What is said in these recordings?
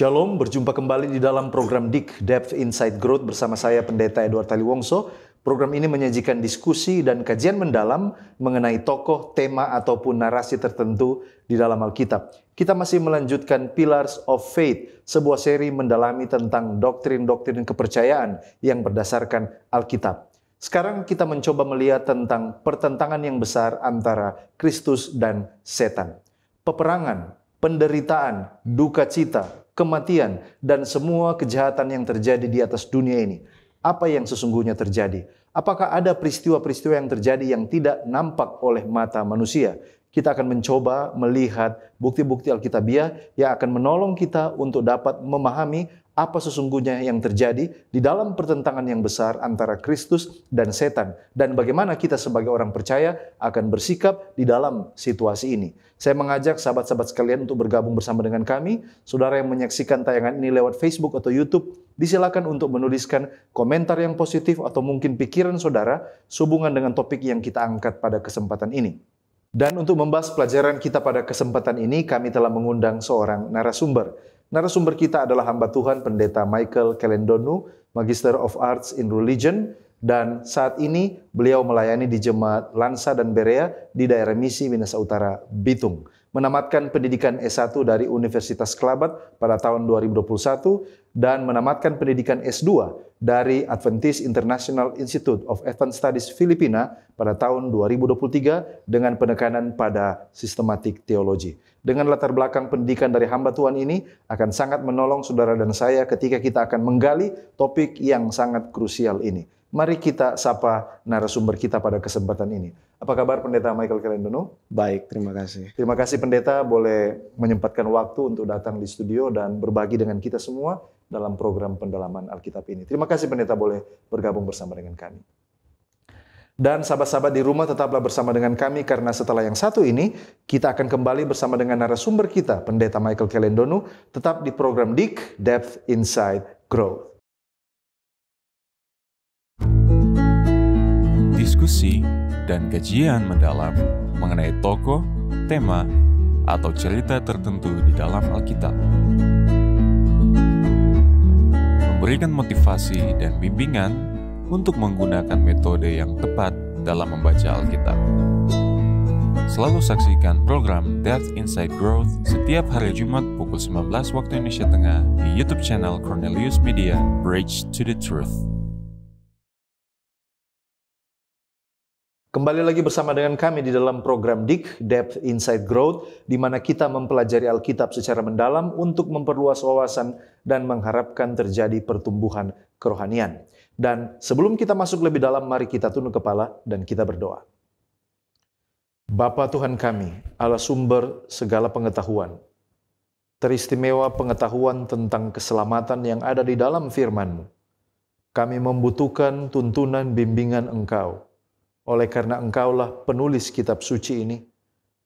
Shalom, berjumpa kembali di dalam program Dik Depth Insight Growth bersama saya Pendeta Edward Taliwongso. Program ini menyajikan diskusi dan kajian mendalam mengenai tokoh, tema ataupun narasi tertentu di dalam Alkitab. Kita masih melanjutkan Pillars of Faith, sebuah seri mendalami tentang doktrin-doktrin kepercayaan yang berdasarkan Alkitab. Sekarang kita mencoba melihat tentang pertentangan yang besar antara Kristus dan setan. Peperangan, penderitaan, duka cita, kematian, dan semua kejahatan yang terjadi di atas dunia ini. Apa yang sesungguhnya terjadi? Apakah ada peristiwa-peristiwa yang terjadi yang tidak nampak oleh mata manusia? Kita akan mencoba melihat bukti-bukti Alkitabiah yang akan menolong kita untuk dapat memahami apa sesungguhnya yang terjadi di dalam pertentangan yang besar antara Kristus dan setan dan bagaimana kita sebagai orang percaya akan bersikap di dalam situasi ini. Saya mengajak sahabat-sahabat sekalian untuk bergabung bersama dengan kami. Saudara yang menyaksikan tayangan ini lewat Facebook atau YouTube, disilakan untuk menuliskan komentar yang positif atau mungkin pikiran saudara sehubungan dengan topik yang kita angkat pada kesempatan ini. Dan untuk membahas pelajaran kita pada kesempatan ini, kami telah mengundang seorang narasumber. Narasumber kita adalah hamba Tuhan Pendeta Michael Kelendonu, Magister of Arts in Religion dan saat ini beliau melayani di jemaat Lansa dan Berea di daerah misi Minas Utara Bitung. Menamatkan pendidikan S1 dari Universitas Kelabat pada tahun 2021 dan menamatkan pendidikan S2 dari Adventist International Institute of Advanced Studies Filipina pada tahun 2023 dengan penekanan pada sistematik teologi. Dengan latar belakang pendidikan dari hamba Tuhan ini akan sangat menolong saudara dan saya ketika kita akan menggali topik yang sangat krusial ini. Mari kita sapa narasumber kita pada kesempatan ini. Apa kabar Pendeta Michael Kelendono? Baik, terima kasih. Terima kasih Pendeta boleh menyempatkan waktu untuk datang di studio dan berbagi dengan kita semua dalam program pendalaman Alkitab ini. Terima kasih Pendeta boleh bergabung bersama dengan kami. Dan sahabat-sahabat di rumah tetaplah bersama dengan kami karena setelah yang satu ini kita akan kembali bersama dengan narasumber kita Pendeta Michael Kelendono tetap di program Dik Depth Inside Growth. diskusi dan kajian mendalam mengenai tokoh, tema, atau cerita tertentu di dalam Alkitab. Memberikan motivasi dan bimbingan untuk menggunakan metode yang tepat dalam membaca Alkitab. Selalu saksikan program Death Inside Growth setiap hari Jumat pukul 19 waktu Indonesia Tengah di YouTube channel Cornelius Media Bridge to the Truth. Kembali lagi bersama dengan kami di dalam program DIK, Depth Inside Growth, di mana kita mempelajari Alkitab secara mendalam untuk memperluas wawasan dan mengharapkan terjadi pertumbuhan kerohanian. Dan sebelum kita masuk lebih dalam, mari kita tunduk kepala dan kita berdoa. Bapa Tuhan kami, Allah sumber segala pengetahuan, teristimewa pengetahuan tentang keselamatan yang ada di dalam firman-Mu. Kami membutuhkan tuntunan bimbingan Engkau oleh karena engkaulah penulis kitab suci ini,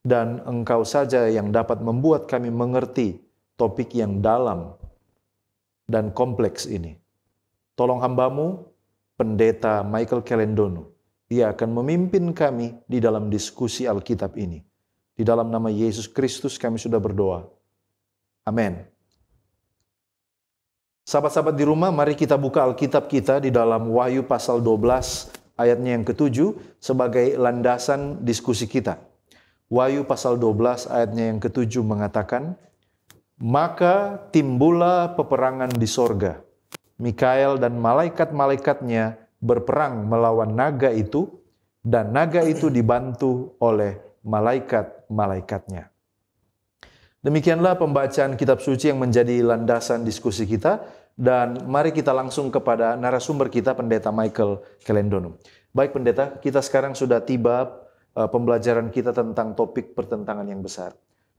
dan engkau saja yang dapat membuat kami mengerti topik yang dalam dan kompleks ini. Tolong hambamu, pendeta Michael Kelendono. Ia akan memimpin kami di dalam diskusi Alkitab ini. Di dalam nama Yesus Kristus kami sudah berdoa. Amin. Sahabat-sahabat di rumah, mari kita buka Alkitab kita di dalam Wahyu pasal 12 ayatnya yang ketujuh sebagai landasan diskusi kita. Wahyu pasal 12 ayatnya yang ketujuh mengatakan, Maka timbullah peperangan di sorga. Mikael dan malaikat-malaikatnya berperang melawan naga itu, dan naga itu dibantu oleh malaikat-malaikatnya. Demikianlah pembacaan kitab suci yang menjadi landasan diskusi kita. Dan mari kita langsung kepada narasumber kita, Pendeta Michael Kelendono. Baik pendeta, kita sekarang sudah tiba eh, pembelajaran kita tentang topik pertentangan yang besar.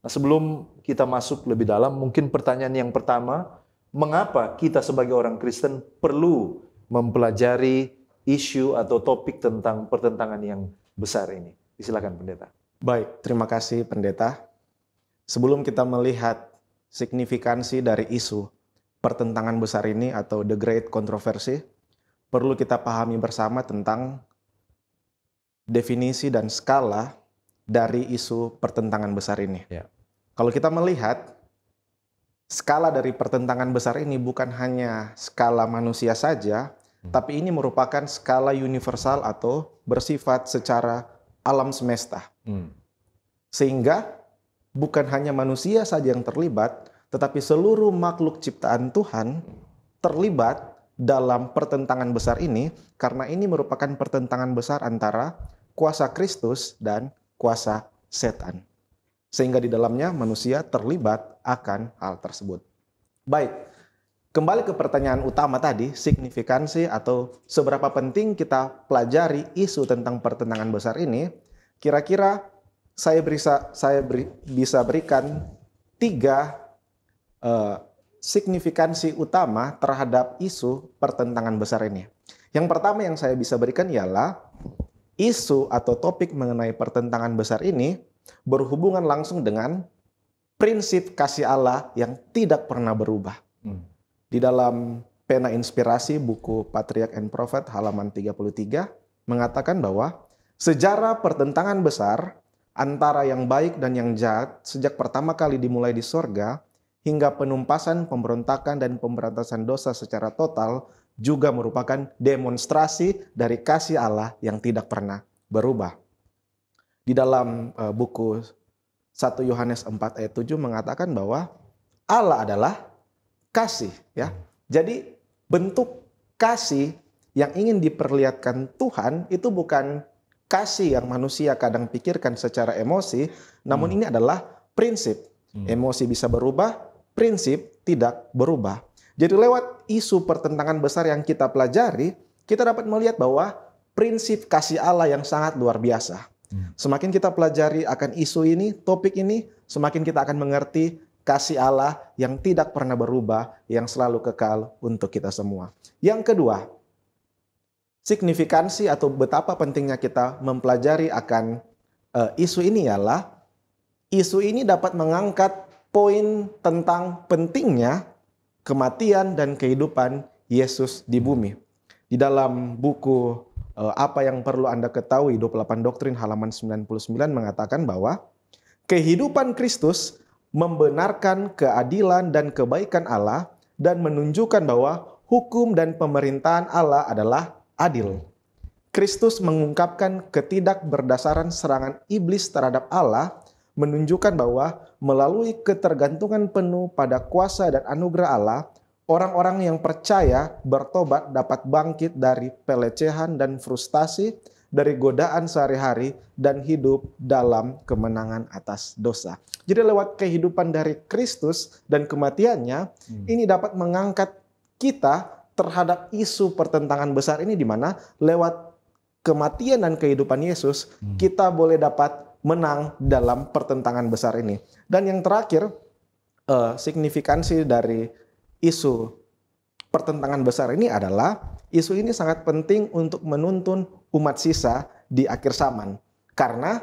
Nah, sebelum kita masuk lebih dalam, mungkin pertanyaan yang pertama, mengapa kita sebagai orang Kristen perlu mempelajari isu atau topik tentang pertentangan yang besar ini? Silakan pendeta. Baik, terima kasih pendeta. Sebelum kita melihat signifikansi dari isu, pertentangan besar ini atau the great controversy perlu kita pahami bersama tentang definisi dan skala dari isu pertentangan besar ini. Ya. Kalau kita melihat skala dari pertentangan besar ini bukan hanya skala manusia saja, hmm. tapi ini merupakan skala universal atau bersifat secara alam semesta. Hmm. Sehingga bukan hanya manusia saja yang terlibat, tetapi seluruh makhluk ciptaan Tuhan terlibat dalam pertentangan besar ini karena ini merupakan pertentangan besar antara kuasa Kristus dan kuasa setan. Sehingga di dalamnya manusia terlibat akan hal tersebut. Baik, kembali ke pertanyaan utama tadi, signifikansi atau seberapa penting kita pelajari isu tentang pertentangan besar ini, kira-kira saya bisa saya beri, bisa berikan tiga eh, signifikansi utama terhadap isu pertentangan besar ini. Yang pertama yang saya bisa berikan ialah isu atau topik mengenai pertentangan besar ini berhubungan langsung dengan prinsip kasih Allah yang tidak pernah berubah. Hmm. Di dalam pena inspirasi buku Patriarch and Prophet halaman 33 mengatakan bahwa sejarah pertentangan besar antara yang baik dan yang jahat sejak pertama kali dimulai di sorga hingga penumpasan, pemberontakan, dan pemberantasan dosa secara total juga merupakan demonstrasi dari kasih Allah yang tidak pernah berubah. Di dalam eh, buku 1 Yohanes 4 ayat 7 mengatakan bahwa Allah adalah kasih ya. Jadi bentuk kasih yang ingin diperlihatkan Tuhan itu bukan kasih yang manusia kadang pikirkan secara emosi, namun hmm. ini adalah prinsip. Hmm. Emosi bisa berubah, prinsip tidak berubah. Jadi lewat isu pertentangan besar yang kita pelajari, kita dapat melihat bahwa prinsip kasih Allah yang sangat luar biasa. Hmm. Semakin kita pelajari akan isu ini, topik ini, semakin kita akan mengerti kasih Allah yang tidak pernah berubah, yang selalu kekal untuk kita semua. Yang kedua, signifikansi atau betapa pentingnya kita mempelajari akan uh, isu ini ialah isu ini dapat mengangkat poin tentang pentingnya kematian dan kehidupan Yesus di bumi. Di dalam buku eh, apa yang perlu Anda ketahui 28 doktrin halaman 99 mengatakan bahwa kehidupan Kristus membenarkan keadilan dan kebaikan Allah dan menunjukkan bahwa hukum dan pemerintahan Allah adalah adil. Kristus mengungkapkan ketidakberdasaran serangan iblis terhadap Allah menunjukkan bahwa melalui ketergantungan penuh pada kuasa dan anugerah Allah, orang-orang yang percaya bertobat dapat bangkit dari pelecehan dan frustasi, dari godaan sehari-hari, dan hidup dalam kemenangan atas dosa. Jadi lewat kehidupan dari Kristus dan kematiannya, hmm. ini dapat mengangkat kita terhadap isu pertentangan besar ini di mana lewat kematian dan kehidupan Yesus, hmm. kita boleh dapat menang dalam pertentangan besar ini. Dan yang terakhir, uh, signifikansi dari isu pertentangan besar ini adalah isu ini sangat penting untuk menuntun umat sisa di akhir zaman. Karena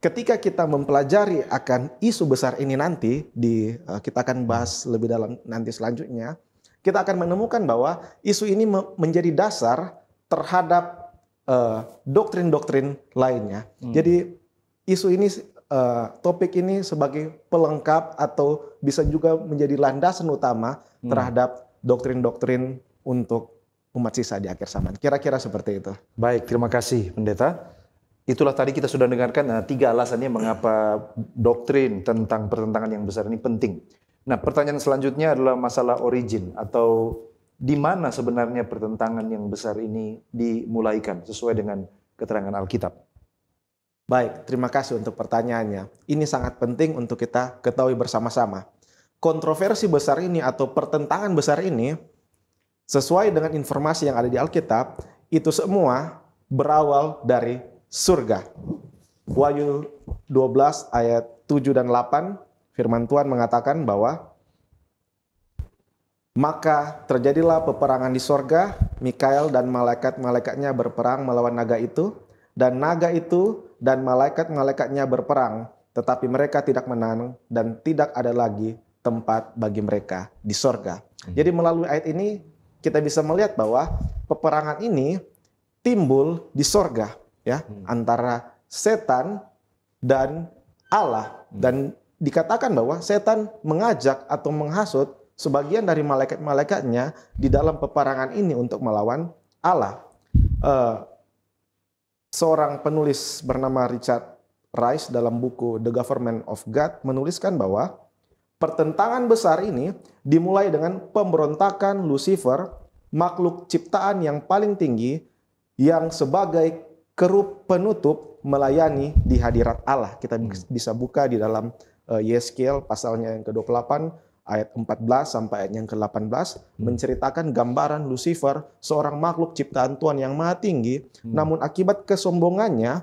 ketika kita mempelajari akan isu besar ini nanti di uh, kita akan bahas lebih dalam nanti selanjutnya, kita akan menemukan bahwa isu ini menjadi dasar terhadap eh, doktrin-doktrin uh, lainnya. Hmm. Jadi isu ini uh, topik ini sebagai pelengkap atau bisa juga menjadi landasan utama hmm. terhadap doktrin-doktrin untuk umat sisa di akhir zaman. Kira-kira seperti itu. Baik, terima kasih pendeta. Itulah tadi kita sudah dengarkan nah, tiga alasannya mengapa doktrin tentang pertentangan yang besar ini penting. Nah, pertanyaan selanjutnya adalah masalah origin atau di mana sebenarnya pertentangan yang besar ini dimulaikan sesuai dengan keterangan Alkitab. Baik, terima kasih untuk pertanyaannya. Ini sangat penting untuk kita ketahui bersama-sama. Kontroversi besar ini atau pertentangan besar ini sesuai dengan informasi yang ada di Alkitab, itu semua berawal dari surga. Wahyu 12 ayat 7 dan 8 firman Tuhan mengatakan bahwa maka terjadilah peperangan di sorga, Mikael dan malaikat-malaikatnya berperang melawan naga itu, dan naga itu dan malaikat-malaikatnya berperang, tetapi mereka tidak menang dan tidak ada lagi tempat bagi mereka di sorga. Hmm. Jadi melalui ayat ini kita bisa melihat bahwa peperangan ini timbul di sorga ya hmm. antara setan dan Allah hmm. dan dikatakan bahwa setan mengajak atau menghasut sebagian dari malaikat-malaikatnya di dalam peperangan ini untuk melawan Allah. Uh, seorang penulis bernama Richard Rice dalam buku The Government of God menuliskan bahwa pertentangan besar ini dimulai dengan pemberontakan Lucifer, makhluk ciptaan yang paling tinggi yang sebagai kerup penutup melayani di hadirat Allah. Kita hmm. bisa buka di dalam eh, Yeskiel pasalnya yang ke-28 ayat 14 sampai ayat yang ke-18 hmm. menceritakan gambaran Lucifer, seorang makhluk ciptaan Tuhan yang maha tinggi, hmm. namun akibat kesombongannya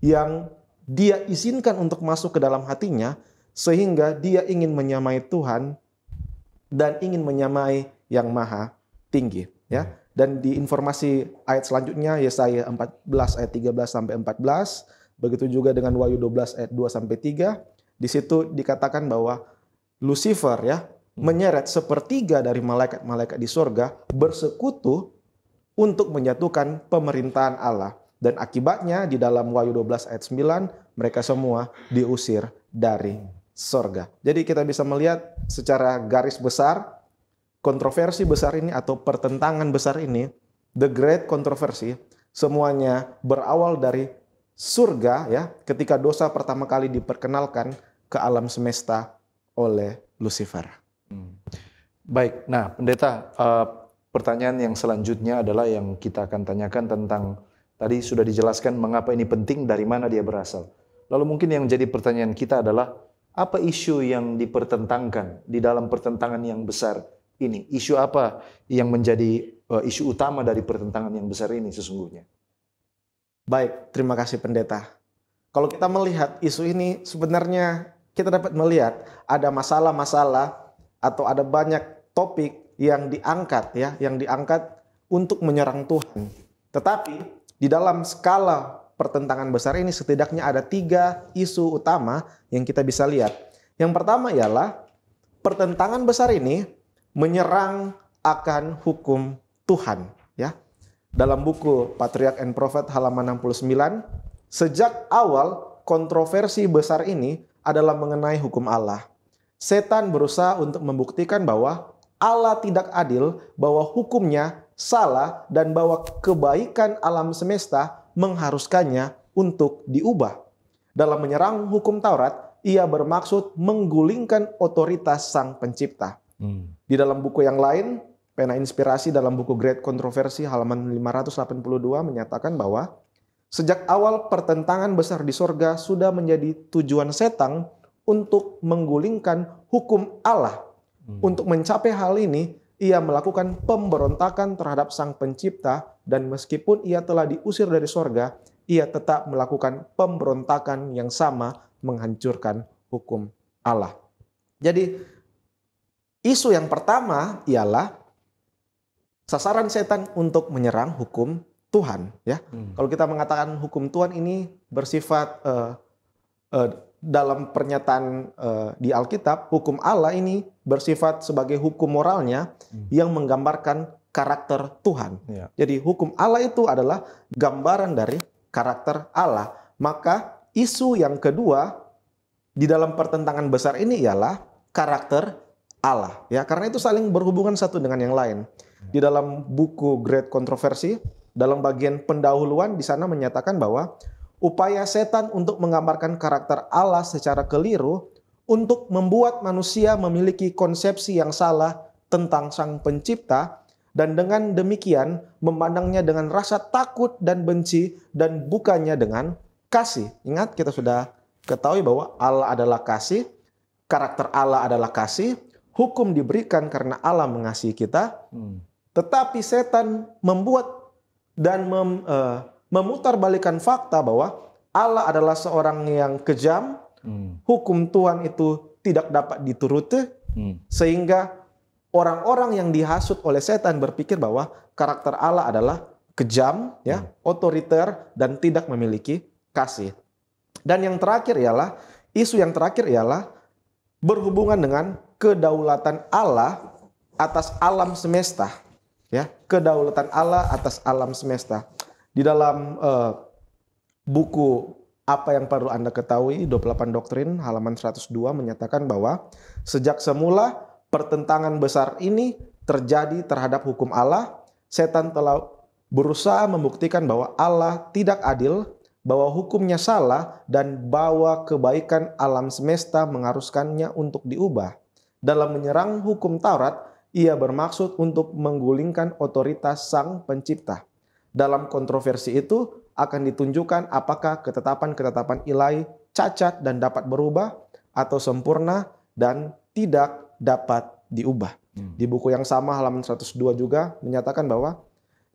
yang dia izinkan untuk masuk ke dalam hatinya sehingga dia ingin menyamai Tuhan dan ingin menyamai yang maha tinggi, ya. Dan di informasi ayat selanjutnya Yesaya 14 ayat 13 sampai 14, begitu juga dengan Wahyu 12 ayat 2 sampai 3, di situ dikatakan bahwa Lucifer ya hmm. menyeret sepertiga dari malaikat-malaikat di sorga bersekutu untuk menjatuhkan pemerintahan Allah. Dan akibatnya di dalam Wahyu 12 ayat 9 mereka semua diusir dari sorga. Jadi kita bisa melihat secara garis besar kontroversi besar ini atau pertentangan besar ini, the great controversy, semuanya berawal dari surga ya ketika dosa pertama kali diperkenalkan ke alam semesta oleh Lucifer. Hmm. Baik, nah pendeta, uh, pertanyaan yang selanjutnya adalah yang kita akan tanyakan tentang tadi sudah dijelaskan mengapa ini penting, dari mana dia berasal. Lalu mungkin yang jadi pertanyaan kita adalah apa isu yang dipertentangkan di dalam pertentangan yang besar ini? Isu apa yang menjadi uh, isu utama dari pertentangan yang besar ini sesungguhnya? Baik, terima kasih pendeta. Kalau kita melihat isu ini sebenarnya kita dapat melihat ada masalah-masalah atau ada banyak topik yang diangkat ya, yang diangkat untuk menyerang Tuhan. Tetapi di dalam skala pertentangan besar ini setidaknya ada tiga isu utama yang kita bisa lihat. Yang pertama ialah pertentangan besar ini menyerang akan hukum Tuhan ya. Dalam buku Patriark and Prophet halaman 69, sejak awal kontroversi besar ini adalah mengenai hukum Allah. Setan berusaha untuk membuktikan bahwa Allah tidak adil, bahwa hukumnya salah dan bahwa kebaikan alam semesta mengharuskannya untuk diubah. Dalam menyerang hukum Taurat, ia bermaksud menggulingkan otoritas sang pencipta. Hmm. Di dalam buku yang lain, Pena Inspirasi dalam buku Great Controversy halaman 582 menyatakan bahwa Sejak awal pertentangan besar di sorga sudah menjadi tujuan setan untuk menggulingkan hukum Allah. Hmm. Untuk mencapai hal ini, ia melakukan pemberontakan terhadap sang pencipta dan meskipun ia telah diusir dari sorga, ia tetap melakukan pemberontakan yang sama menghancurkan hukum Allah. Jadi isu yang pertama ialah sasaran setan untuk menyerang hukum Tuhan ya. Hmm. Kalau kita mengatakan hukum Tuhan ini bersifat uh, uh, dalam pernyataan uh, di Alkitab, hukum Allah ini bersifat sebagai hukum moralnya hmm. yang menggambarkan karakter Tuhan. Ya. Jadi hukum Allah itu adalah gambaran dari karakter Allah. Maka isu yang kedua di dalam pertentangan besar ini ialah karakter Allah ya karena itu saling berhubungan satu dengan yang lain. Hmm. Di dalam buku Great Controversy dalam bagian pendahuluan di sana menyatakan bahwa upaya setan untuk menggambarkan karakter Allah secara keliru untuk membuat manusia memiliki konsepsi yang salah tentang Sang Pencipta dan dengan demikian memandangnya dengan rasa takut dan benci dan bukannya dengan kasih. Ingat kita sudah ketahui bahwa Allah adalah kasih, karakter Allah adalah kasih, hukum diberikan karena Allah mengasihi kita. Hmm. Tetapi setan membuat dan mem, uh, memutarbalikkan fakta bahwa Allah adalah seorang yang kejam, hmm. hukum Tuhan itu tidak dapat dituruti, hmm. sehingga orang-orang yang dihasut oleh setan berpikir bahwa karakter Allah adalah kejam, ya, hmm. otoriter dan tidak memiliki kasih. Dan yang terakhir ialah isu yang terakhir ialah berhubungan dengan kedaulatan Allah atas alam semesta ya kedaulatan Allah atas alam semesta. Di dalam uh, buku apa yang perlu Anda ketahui 28 doktrin halaman 102 menyatakan bahwa sejak semula pertentangan besar ini terjadi terhadap hukum Allah, setan telah berusaha membuktikan bahwa Allah tidak adil, bahwa hukumnya salah dan bahwa kebaikan alam semesta mengharuskannya untuk diubah. Dalam menyerang hukum Taurat, ia bermaksud untuk menggulingkan otoritas sang pencipta. Dalam kontroversi itu akan ditunjukkan apakah ketetapan-ketetapan ilahi cacat dan dapat berubah atau sempurna dan tidak dapat diubah. Hmm. Di buku yang sama halaman 102 juga menyatakan bahwa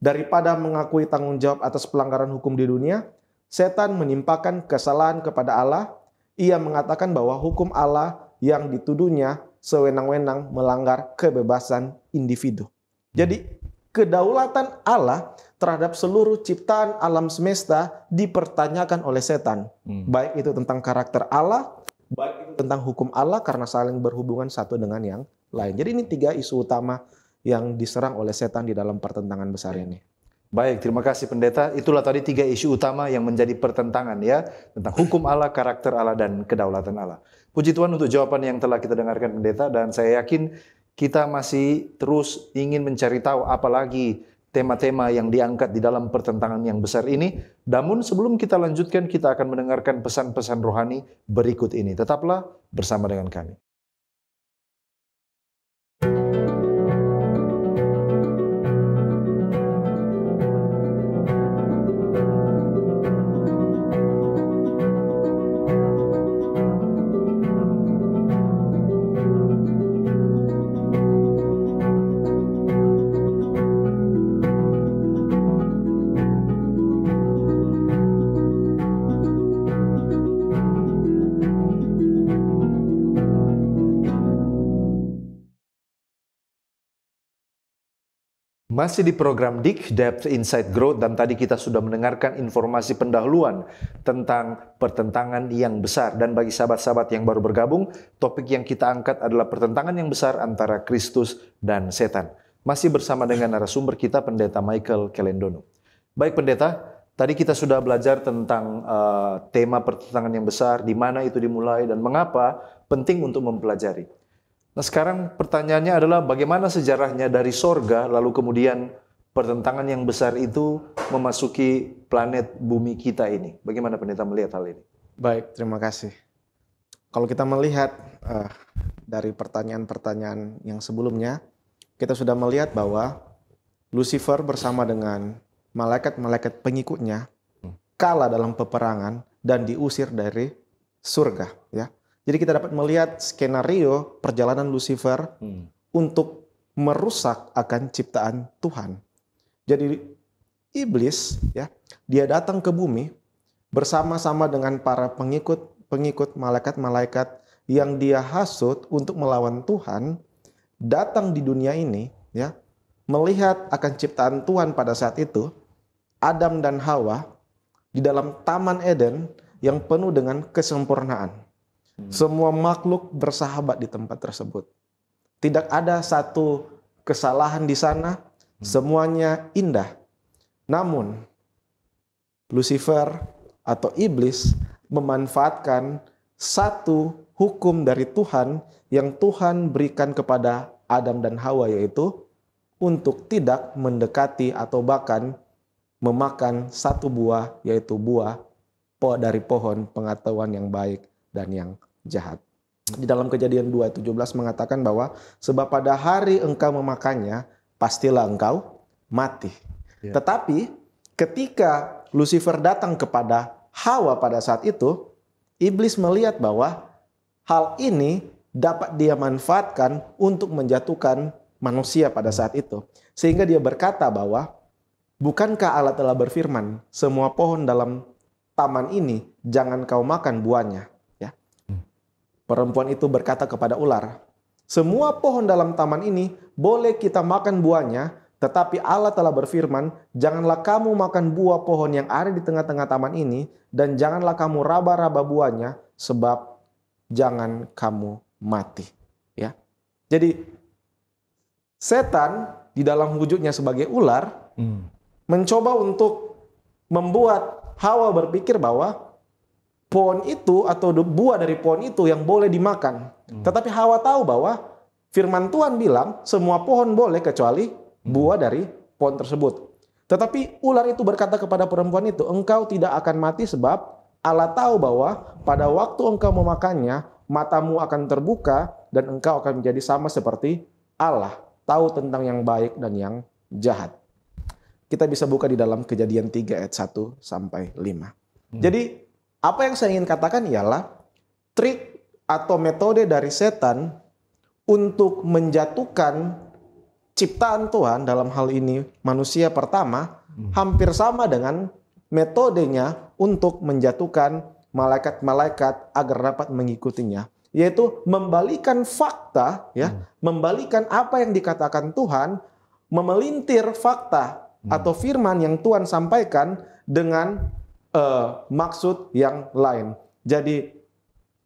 daripada mengakui tanggung jawab atas pelanggaran hukum di dunia, setan menimpakan kesalahan kepada Allah. Ia mengatakan bahwa hukum Allah yang dituduhnya sewenang-wenang melanggar kebebasan individu. Jadi kedaulatan Allah terhadap seluruh ciptaan alam semesta dipertanyakan oleh setan. Hmm. Baik itu tentang karakter Allah, baik itu tentang hukum Allah karena saling berhubungan satu dengan yang lain. Jadi ini tiga isu utama yang diserang oleh setan di dalam pertentangan besar ini. Baik, terima kasih pendeta. Itulah tadi tiga isu utama yang menjadi pertentangan ya tentang hukum Allah, karakter Allah dan kedaulatan Allah. Puji Tuhan untuk jawaban yang telah kita dengarkan pendeta dan saya yakin kita masih terus ingin mencari tahu apalagi tema-tema yang diangkat di dalam pertentangan yang besar ini. Namun sebelum kita lanjutkan kita akan mendengarkan pesan-pesan rohani berikut ini. Tetaplah bersama dengan kami. Masih di program DIK, Depth Insight Growth, dan tadi kita sudah mendengarkan informasi pendahuluan tentang pertentangan yang besar. Dan bagi sahabat-sahabat yang baru bergabung, topik yang kita angkat adalah pertentangan yang besar antara Kristus dan setan. Masih bersama dengan narasumber kita, Pendeta Michael Kelendono. Baik pendeta, tadi kita sudah belajar tentang uh, tema pertentangan yang besar, di mana itu dimulai, dan mengapa penting untuk mempelajari. Nah sekarang pertanyaannya adalah bagaimana sejarahnya dari sorga lalu kemudian pertentangan yang besar itu memasuki planet bumi kita ini. Bagaimana pendeta melihat hal ini? Baik, terima kasih. Kalau kita melihat uh, dari pertanyaan-pertanyaan yang sebelumnya, kita sudah melihat bahwa Lucifer bersama dengan malaikat-malaikat pengikutnya hmm. kalah dalam peperangan dan diusir dari surga. Ya, jadi kita dapat melihat skenario perjalanan Lucifer hmm. untuk merusak akan ciptaan Tuhan. Jadi iblis ya, dia datang ke bumi bersama-sama dengan para pengikut-pengikut malaikat-malaikat yang dia hasut untuk melawan Tuhan datang di dunia ini ya, melihat akan ciptaan Tuhan pada saat itu Adam dan Hawa di dalam Taman Eden yang penuh dengan kesempurnaan Hmm. Semua makhluk bersahabat di tempat tersebut. Tidak ada satu kesalahan di sana, hmm. semuanya indah. Namun, Lucifer atau iblis memanfaatkan satu hukum dari Tuhan yang Tuhan berikan kepada Adam dan Hawa, yaitu untuk tidak mendekati atau bahkan memakan satu buah, yaitu buah dari pohon pengetahuan yang baik dan yang jahat. Di dalam kejadian 2.17 mengatakan bahwa sebab pada hari engkau memakannya, pastilah engkau mati. Yeah. Tetapi ketika Lucifer datang kepada Hawa pada saat itu, iblis melihat bahwa hal ini dapat dia manfaatkan untuk menjatuhkan manusia pada hmm. saat itu. Sehingga dia berkata bahwa bukankah Allah telah berfirman, semua pohon dalam taman ini jangan kau makan buahnya. Perempuan itu berkata kepada ular, "Semua pohon dalam taman ini boleh kita makan buahnya, tetapi Allah telah berfirman, janganlah kamu makan buah pohon yang ada di tengah-tengah taman ini dan janganlah kamu raba-raba buahnya sebab jangan kamu mati." Ya. Jadi setan di dalam wujudnya sebagai ular hmm. mencoba untuk membuat Hawa berpikir bahwa pohon itu atau buah dari pohon itu yang boleh dimakan. Hmm. Tetapi Hawa tahu bahwa firman Tuhan bilang semua pohon boleh kecuali hmm. buah dari pohon tersebut. Tetapi ular itu berkata kepada perempuan itu, "Engkau tidak akan mati sebab Allah tahu bahwa pada waktu engkau memakannya, matamu akan terbuka dan engkau akan menjadi sama seperti Allah, tahu tentang yang baik dan yang jahat." Kita bisa buka di dalam Kejadian 3 ayat 1 sampai 5. Hmm. Jadi apa yang saya ingin katakan ialah trik atau metode dari setan untuk menjatuhkan ciptaan Tuhan dalam hal ini manusia pertama hmm. hampir sama dengan metodenya untuk menjatuhkan malaikat-malaikat agar dapat mengikutinya yaitu membalikan fakta ya hmm. membalikan apa yang dikatakan Tuhan memelintir fakta hmm. atau firman yang Tuhan sampaikan dengan uh, maksud yang lain. Jadi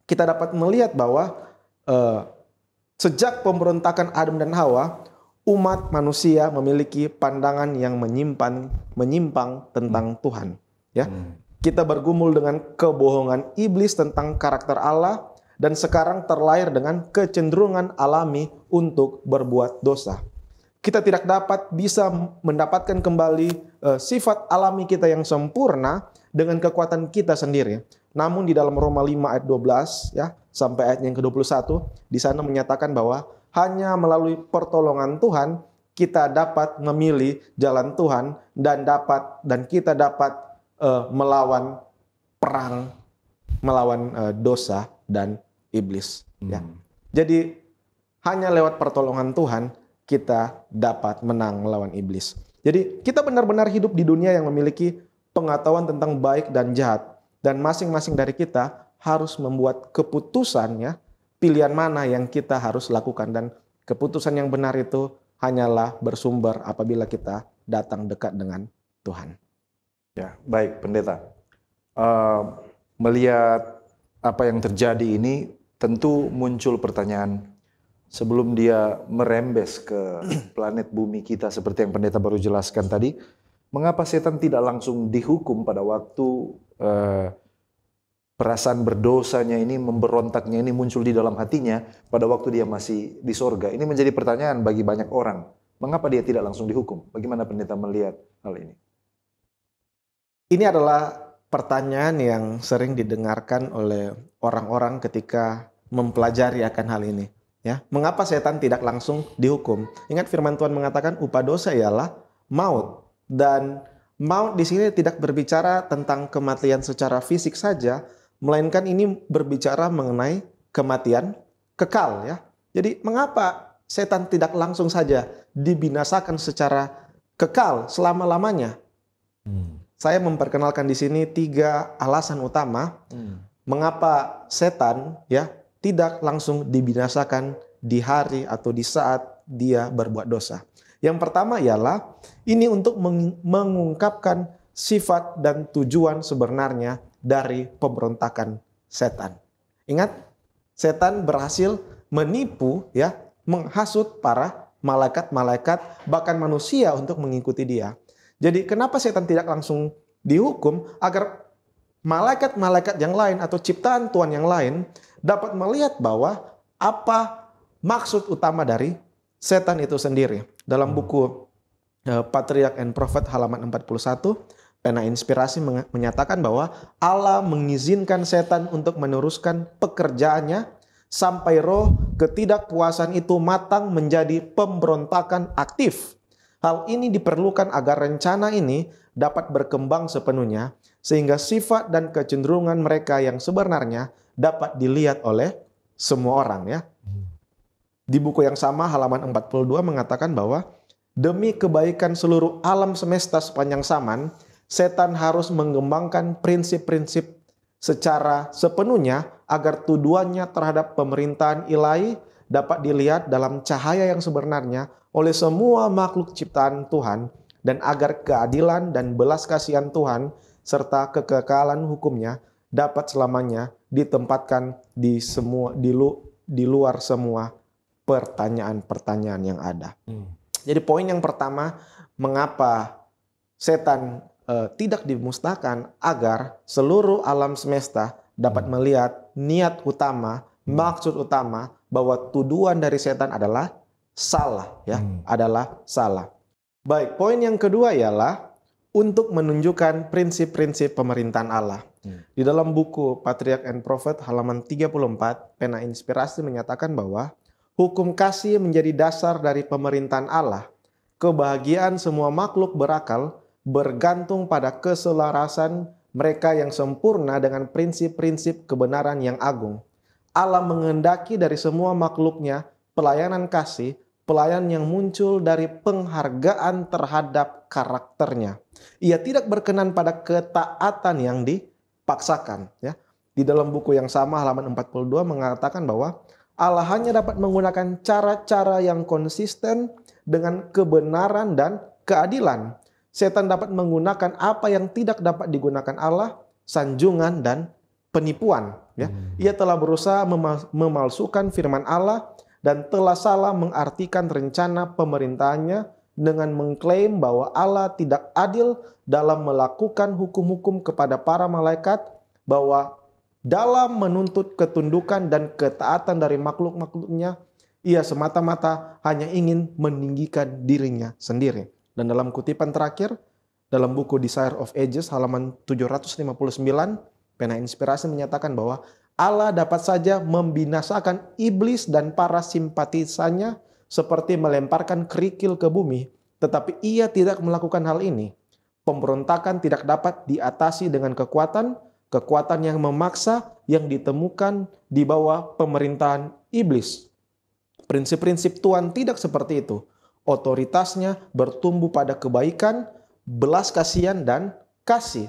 kita dapat melihat bahwa uh, sejak pemberontakan Adam dan Hawa, umat manusia memiliki pandangan yang menyimpan menyimpang tentang hmm. Tuhan, ya. Hmm. Kita bergumul dengan kebohongan iblis tentang karakter Allah dan sekarang terlahir dengan kecenderungan alami untuk berbuat dosa. Kita tidak dapat bisa mendapatkan kembali uh, sifat alami kita yang sempurna dengan kekuatan kita sendiri. Namun di dalam Roma 5 ayat 12 ya sampai ayat yang ke-21 di sana menyatakan bahwa hanya melalui pertolongan Tuhan kita dapat memilih jalan Tuhan dan dapat dan kita dapat uh, melawan perang melawan uh, dosa dan iblis ya. hmm. ya. Jadi hanya lewat pertolongan Tuhan kita dapat menang melawan iblis. Jadi kita benar-benar hidup di dunia yang memiliki pengetahuan tentang baik dan jahat. Dan masing-masing dari kita harus membuat keputusannya, pilihan mana yang kita harus lakukan. Dan keputusan yang benar itu hanyalah bersumber apabila kita datang dekat dengan Tuhan. Ya, baik pendeta. Uh, melihat apa yang terjadi ini tentu muncul pertanyaan sebelum dia merembes ke planet bumi kita seperti yang pendeta baru jelaskan tadi mengapa setan tidak langsung dihukum pada waktu eh, perasaan berdosanya ini memberontaknya ini muncul di dalam hatinya pada waktu dia masih di sorga ini menjadi pertanyaan bagi banyak orang mengapa dia tidak langsung dihukum bagaimana pendeta melihat hal ini ini adalah pertanyaan yang sering didengarkan oleh orang-orang ketika mempelajari akan hal ini ya mengapa setan tidak langsung dihukum ingat firman Tuhan mengatakan upah dosa ialah maut dan maut di sini tidak berbicara tentang kematian secara fisik saja, melainkan ini berbicara mengenai kematian kekal ya. Jadi mengapa setan tidak langsung saja dibinasakan secara kekal selama-lamanya? Hmm. Saya memperkenalkan di sini tiga alasan utama hmm. mengapa setan ya tidak langsung dibinasakan di hari atau di saat dia berbuat dosa. Yang pertama ialah ini untuk mengungkapkan sifat dan tujuan sebenarnya dari pemberontakan setan. Ingat, setan berhasil menipu ya, menghasut para malaikat-malaikat bahkan manusia untuk mengikuti dia. Jadi kenapa setan tidak langsung dihukum agar malaikat-malaikat yang lain atau ciptaan Tuhan yang lain dapat melihat bahwa apa maksud utama dari setan itu sendiri. Dalam hmm. buku eh, Patriarch and Prophet halaman 41, pena inspirasi menyatakan bahwa Allah mengizinkan setan untuk meneruskan pekerjaannya sampai roh ketidakpuasan itu matang menjadi pemberontakan aktif. Hal ini diperlukan agar rencana ini dapat berkembang sepenuhnya sehingga sifat dan kecenderungan mereka yang sebenarnya dapat dilihat oleh semua orang ya. Di buku yang sama halaman 42 mengatakan bahwa demi kebaikan seluruh alam semesta sepanjang zaman, setan harus mengembangkan prinsip-prinsip secara sepenuhnya agar tuduhannya terhadap pemerintahan ilahi dapat dilihat dalam cahaya yang sebenarnya oleh semua makhluk ciptaan Tuhan dan agar keadilan dan belas kasihan Tuhan serta kekekalan hukumnya dapat selamanya ditempatkan di semua di, lu, di luar semua pertanyaan-pertanyaan yang ada. Hmm. Jadi poin yang pertama, mengapa setan e, tidak dimusnahkan agar seluruh alam semesta dapat hmm. melihat niat utama, hmm. maksud utama bahwa tuduhan dari setan adalah salah ya, hmm. adalah salah. Baik, poin yang kedua ialah untuk menunjukkan prinsip-prinsip pemerintahan Allah. Hmm. Di dalam buku Patriarch and Prophet halaman 34, pena inspirasi menyatakan bahwa Hukum kasih menjadi dasar dari pemerintahan Allah. Kebahagiaan semua makhluk berakal bergantung pada keselarasan mereka yang sempurna dengan prinsip-prinsip kebenaran yang agung. Allah mengendaki dari semua makhluknya pelayanan kasih pelayan yang muncul dari penghargaan terhadap karakternya. Ia tidak berkenan pada ketaatan yang dipaksakan. Ya. Di dalam buku yang sama halaman 42 mengatakan bahwa Allah hanya dapat menggunakan cara-cara yang konsisten dengan kebenaran dan keadilan. Setan dapat menggunakan apa yang tidak dapat digunakan Allah, sanjungan dan penipuan. Ya. Hmm. Ia telah berusaha memalsukan firman Allah dan telah salah mengartikan rencana pemerintahnya dengan mengklaim bahwa Allah tidak adil dalam melakukan hukum-hukum kepada para malaikat bahwa dalam menuntut ketundukan dan ketaatan dari makhluk-makhluknya, ia semata-mata hanya ingin meninggikan dirinya sendiri. Dan dalam kutipan terakhir, dalam buku Desire of Ages halaman 759, pena inspirasi menyatakan bahwa Allah dapat saja membinasakan iblis dan para simpatisannya seperti melemparkan kerikil ke bumi, tetapi ia tidak melakukan hal ini. Pemberontakan tidak dapat diatasi dengan kekuatan, kekuatan yang memaksa yang ditemukan di bawah pemerintahan iblis. Prinsip-prinsip Tuhan tidak seperti itu. Otoritasnya bertumbuh pada kebaikan, belas kasihan, dan kasih.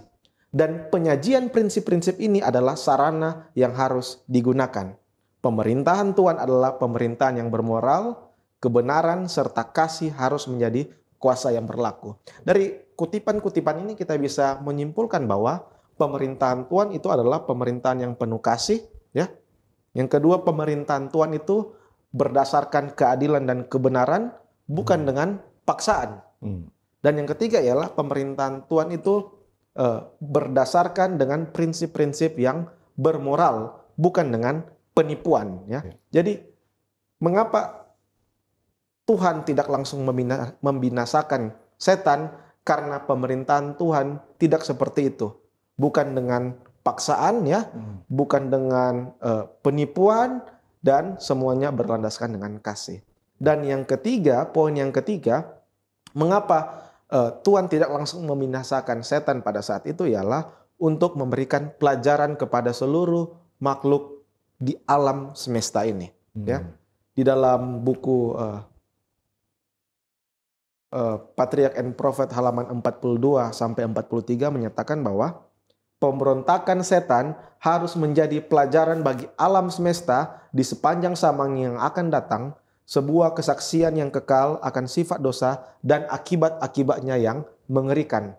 Dan penyajian prinsip-prinsip ini adalah sarana yang harus digunakan. Pemerintahan Tuhan adalah pemerintahan yang bermoral, kebenaran, serta kasih harus menjadi kuasa yang berlaku. Dari kutipan-kutipan ini kita bisa menyimpulkan bahwa pemerintahan Tuhan itu adalah pemerintahan yang penuh kasih, ya. Yang kedua, pemerintahan Tuhan itu berdasarkan keadilan dan kebenaran, bukan hmm. dengan paksaan. Hmm. Dan yang ketiga ialah pemerintahan Tuhan itu eh, berdasarkan dengan prinsip-prinsip yang bermoral, bukan dengan penipuan. Ya. ya. Jadi mengapa Tuhan tidak langsung membinasakan setan karena pemerintahan Tuhan tidak seperti itu bukan dengan paksaan ya, hmm. bukan dengan uh, penipuan dan semuanya berlandaskan dengan kasih. Dan yang ketiga, poin yang ketiga, mengapa uh, Tuhan tidak langsung membinasakan setan pada saat itu ialah untuk memberikan pelajaran kepada seluruh makhluk di alam semesta ini hmm. ya. Di dalam buku uh, uh, and Prophet halaman 42 sampai 43 menyatakan bahwa pemberontakan setan harus menjadi pelajaran bagi alam semesta di sepanjang samang yang akan datang, sebuah kesaksian yang kekal akan sifat dosa dan akibat-akibatnya yang mengerikan.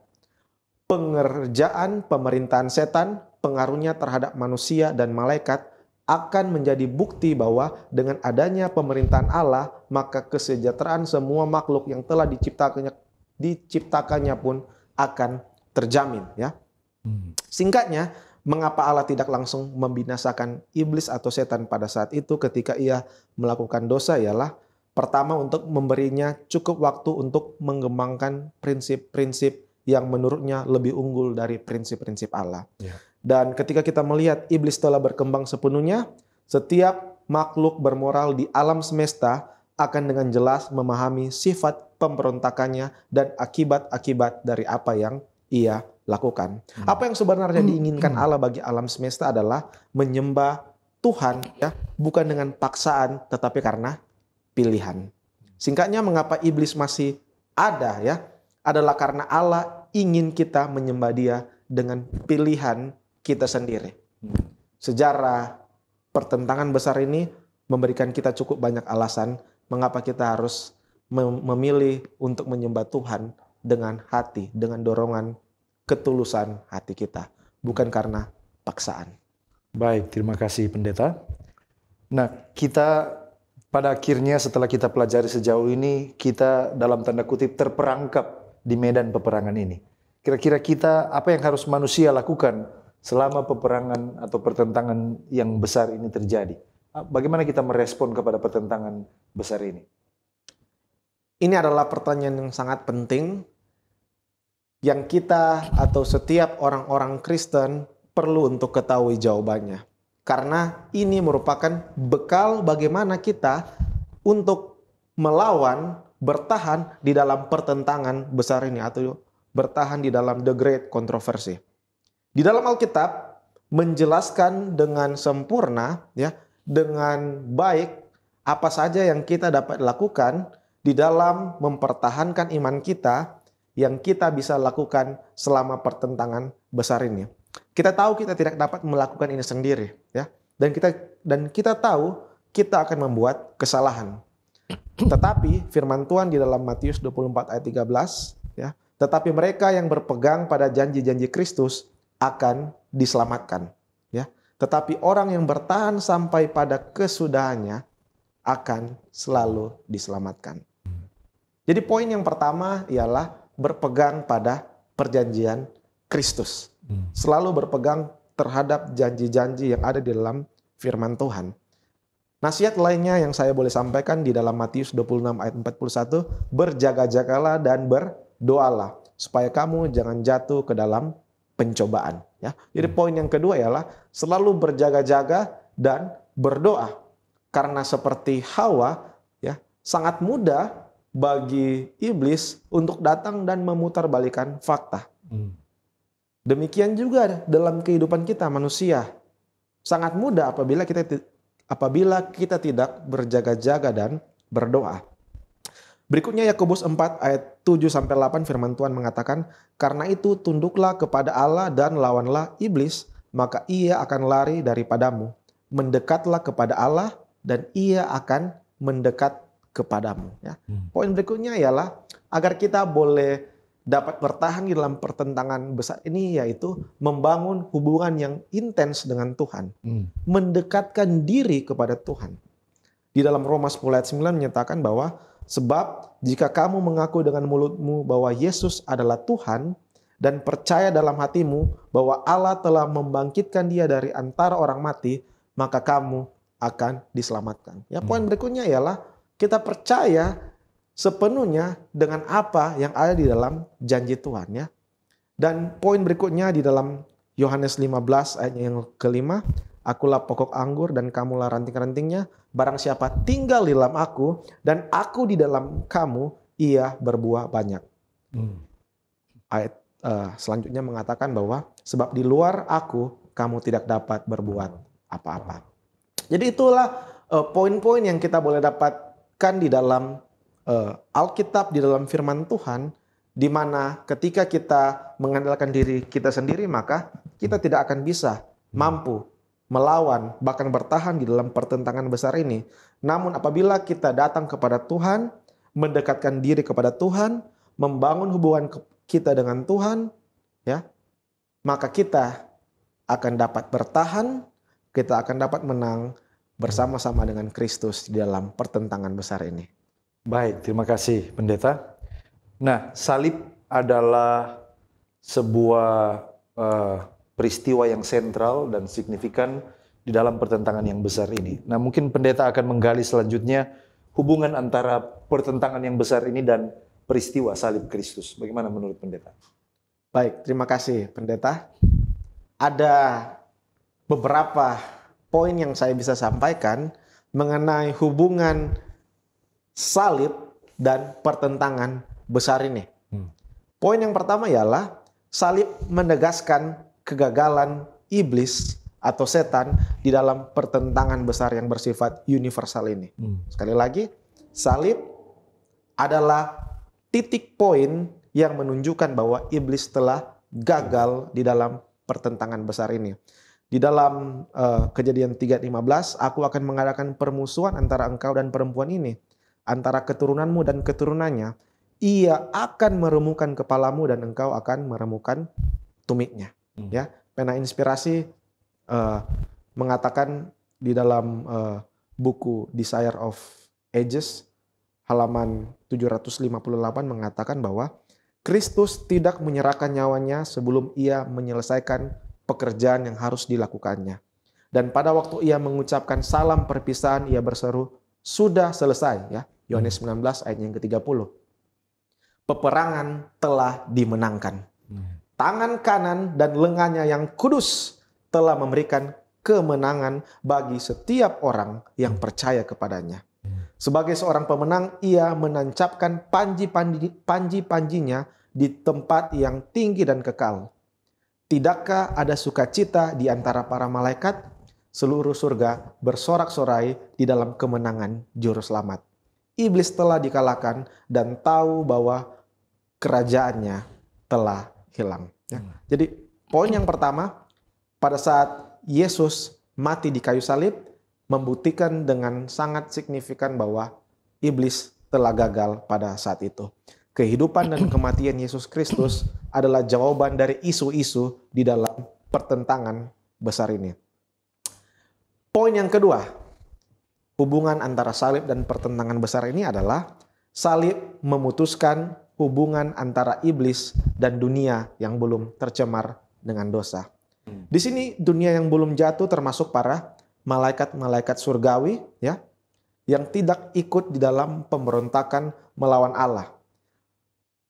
Pengerjaan pemerintahan setan, pengaruhnya terhadap manusia dan malaikat akan menjadi bukti bahwa dengan adanya pemerintahan Allah, maka kesejahteraan semua makhluk yang telah diciptakannya diciptakannya pun akan terjamin ya. Singkatnya, mengapa Allah tidak langsung membinasakan iblis atau setan pada saat itu ketika ia melakukan dosa ialah pertama untuk memberinya cukup waktu untuk mengembangkan prinsip-prinsip yang menurutnya lebih unggul dari prinsip-prinsip Allah. Ya. Dan ketika kita melihat iblis telah berkembang sepenuhnya, setiap makhluk bermoral di alam semesta akan dengan jelas memahami sifat pemberontakannya dan akibat-akibat dari apa yang ia lakukan. Hmm. Apa yang sebenarnya hmm. diinginkan hmm. Allah bagi alam semesta adalah menyembah Tuhan ya, bukan dengan paksaan tetapi karena pilihan. Singkatnya mengapa iblis masih ada ya adalah karena Allah ingin kita menyembah dia dengan pilihan kita sendiri. Hmm. Sejarah pertentangan besar ini memberikan kita cukup banyak alasan mengapa kita harus memilih untuk menyembah Tuhan dengan hati, dengan dorongan ketulusan hati kita, bukan karena paksaan. Baik, terima kasih pendeta. Nah, kita pada akhirnya setelah kita pelajari sejauh ini, kita dalam tanda kutip terperangkap di medan peperangan ini. Kira-kira kita apa yang harus manusia lakukan selama peperangan atau pertentangan yang besar ini terjadi? Bagaimana kita merespon kepada pertentangan besar ini? Ini adalah pertanyaan yang sangat penting yang kita atau setiap orang-orang Kristen perlu untuk ketahui jawabannya. Karena ini merupakan bekal bagaimana kita untuk melawan, bertahan di dalam pertentangan besar ini atau bertahan di dalam the great controversy. Di dalam Alkitab menjelaskan dengan sempurna ya, dengan baik apa saja yang kita dapat lakukan di dalam mempertahankan iman kita yang kita bisa lakukan selama pertentangan besar ini. Ya. Kita tahu kita tidak dapat melakukan ini sendiri, ya. Dan kita dan kita tahu kita akan membuat kesalahan. Tetapi firman Tuhan di dalam Matius 24 ayat 13, ya, tetapi mereka yang berpegang pada janji-janji Kristus akan diselamatkan, ya. Tetapi orang yang bertahan sampai pada kesudahannya akan selalu diselamatkan. Jadi poin yang pertama ialah berpegang pada perjanjian Kristus. Hmm. Selalu berpegang terhadap janji-janji yang ada di dalam firman Tuhan. Nasihat lainnya yang saya boleh sampaikan di dalam Matius 26 ayat 41, berjaga-jagalah dan berdoalah supaya kamu jangan jatuh ke dalam pencobaan, ya. Jadi hmm. poin yang kedua ialah selalu berjaga-jaga dan berdoa. Karena seperti Hawa ya, sangat mudah bagi iblis untuk datang dan memutarbalikan fakta. Hmm. Demikian juga dalam kehidupan kita manusia. Sangat mudah apabila kita apabila kita tidak berjaga-jaga dan berdoa. Berikutnya Yakobus 4 ayat 7 sampai 8 firman Tuhan mengatakan, "Karena itu tunduklah kepada Allah dan lawanlah iblis, maka ia akan lari daripadamu. Mendekatlah kepada Allah dan ia akan mendekat kepadamu. Ya. Hmm. Poin berikutnya ialah agar kita boleh dapat bertahan di dalam pertentangan besar ini yaitu membangun hubungan yang intens dengan Tuhan, hmm. mendekatkan diri kepada Tuhan. Di dalam Roma 10 ayat 9 menyatakan bahwa sebab jika kamu mengaku dengan mulutmu bahwa Yesus adalah Tuhan dan percaya dalam hatimu bahwa Allah telah membangkitkan dia dari antara orang mati, maka kamu akan diselamatkan. Ya, poin hmm. berikutnya ialah kita percaya sepenuhnya dengan apa yang ada di dalam janji Tuhan ya. Dan poin berikutnya di dalam Yohanes 15 ayat yang kelima, akulah pokok anggur dan kamulah ranting-rantingnya, barang siapa tinggal di dalam aku dan aku di dalam kamu, ia berbuah banyak. Hmm. Ayat uh, selanjutnya mengatakan bahwa sebab di luar aku kamu tidak dapat berbuat apa-apa. Jadi itulah eh, poin-poin uh, yang kita boleh dapat disebutkan di dalam uh, Alkitab, di dalam firman Tuhan, di mana ketika kita mengandalkan diri kita sendiri, maka kita tidak akan bisa mampu melawan, bahkan bertahan di dalam pertentangan besar ini. Namun, apabila kita datang kepada Tuhan, mendekatkan diri kepada Tuhan, membangun hubungan kita dengan Tuhan, ya, maka kita akan dapat bertahan, kita akan dapat menang bersama-sama dengan Kristus di dalam pertentangan besar ini. Baik, terima kasih pendeta. Nah, salib adalah sebuah uh, peristiwa yang sentral dan signifikan di dalam pertentangan yang besar ini. Nah, mungkin pendeta akan menggali selanjutnya hubungan antara pertentangan yang besar ini dan peristiwa salib Kristus. Bagaimana menurut pendeta? Baik, terima kasih pendeta. Ada beberapa poin yang saya bisa sampaikan mengenai hubungan salib dan pertentangan besar ini. Hmm. Poin yang pertama ialah salib menegaskan kegagalan iblis atau setan di dalam pertentangan besar yang bersifat universal ini. Hmm. Sekali lagi, salib adalah titik poin yang menunjukkan bahwa iblis telah gagal di dalam pertentangan besar ini. Di dalam uh, kejadian 3.15, aku akan mengadakan permusuhan antara engkau dan perempuan ini, antara keturunanmu dan keturunannya. Ia akan meremukan kepalamu dan engkau akan meremukan tumitnya. Hmm. Ya, pena inspirasi uh, mengatakan di dalam uh, buku Desire of Ages halaman 758 mengatakan bahwa Kristus tidak menyerahkan nyawanya sebelum ia menyelesaikan pekerjaan yang harus dilakukannya. Dan pada waktu ia mengucapkan salam perpisahan, ia berseru, sudah selesai. ya Yohanes 19 hmm. ayat yang ke-30. Peperangan telah dimenangkan. Hmm. Tangan kanan dan lengannya yang kudus telah memberikan kemenangan bagi setiap orang yang hmm. percaya kepadanya. Sebagai seorang pemenang, ia menancapkan panji-panji, panji-panjinya di tempat yang tinggi dan kekal. Tidakkah ada sukacita di antara para malaikat? Seluruh surga bersorak-sorai di dalam kemenangan juru selamat. Iblis telah dikalahkan dan tahu bahwa kerajaannya telah hilang. Ya. Hmm. Jadi poin yang pertama, pada saat Yesus mati di kayu salib, membuktikan dengan sangat signifikan bahwa iblis telah gagal pada saat itu kehidupan dan kematian Yesus Kristus adalah jawaban dari isu-isu di dalam pertentangan besar ini. Poin yang kedua, hubungan antara salib dan pertentangan besar ini adalah salib memutuskan hubungan antara iblis dan dunia yang belum tercemar dengan dosa. Di sini dunia yang belum jatuh termasuk para malaikat-malaikat surgawi ya yang tidak ikut di dalam pemberontakan melawan Allah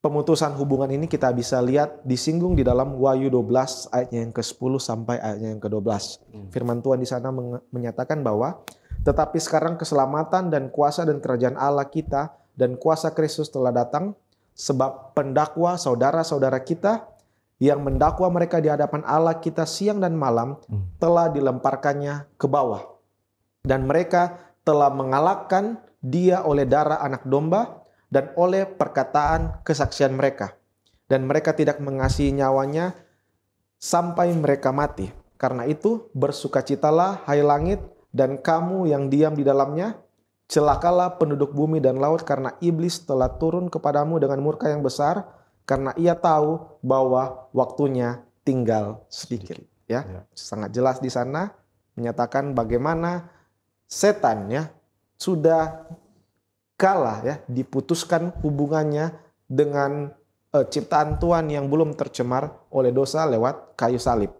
pemutusan hubungan ini kita bisa lihat disinggung di dalam Wahyu 12 ayatnya yang ke-10 sampai ayatnya yang ke-12. Hmm. Firman Tuhan di sana menyatakan bahwa tetapi sekarang keselamatan dan kuasa dan kerajaan Allah kita dan kuasa Kristus telah datang sebab pendakwa saudara-saudara kita yang mendakwa mereka di hadapan Allah kita siang dan malam hmm. telah dilemparkannya ke bawah dan mereka telah mengalahkan dia oleh darah anak domba dan oleh perkataan kesaksian mereka. Dan mereka tidak mengasihi nyawanya sampai mereka mati. Karena itu bersukacitalah hai langit dan kamu yang diam di dalamnya. Celakalah penduduk bumi dan laut karena iblis telah turun kepadamu dengan murka yang besar karena ia tahu bahwa waktunya tinggal sedikit. Ya, ya. sangat jelas di sana menyatakan bagaimana setan ya sudah kala ya diputuskan hubungannya dengan eh, ciptaan Tuhan yang belum tercemar oleh dosa lewat kayu salib.